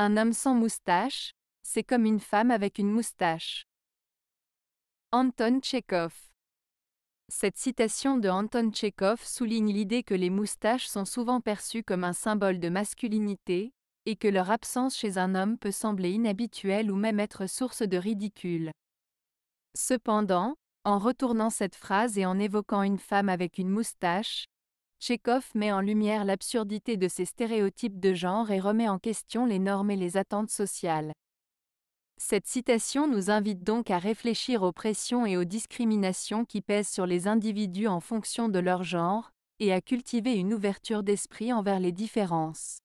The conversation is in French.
Un homme sans moustache, c'est comme une femme avec une moustache. Anton Tchekhov. Cette citation de Anton Tchekhov souligne l'idée que les moustaches sont souvent perçues comme un symbole de masculinité, et que leur absence chez un homme peut sembler inhabituelle ou même être source de ridicule. Cependant, en retournant cette phrase et en évoquant une femme avec une moustache, Tchekhov met en lumière l'absurdité de ces stéréotypes de genre et remet en question les normes et les attentes sociales. Cette citation nous invite donc à réfléchir aux pressions et aux discriminations qui pèsent sur les individus en fonction de leur genre, et à cultiver une ouverture d'esprit envers les différences.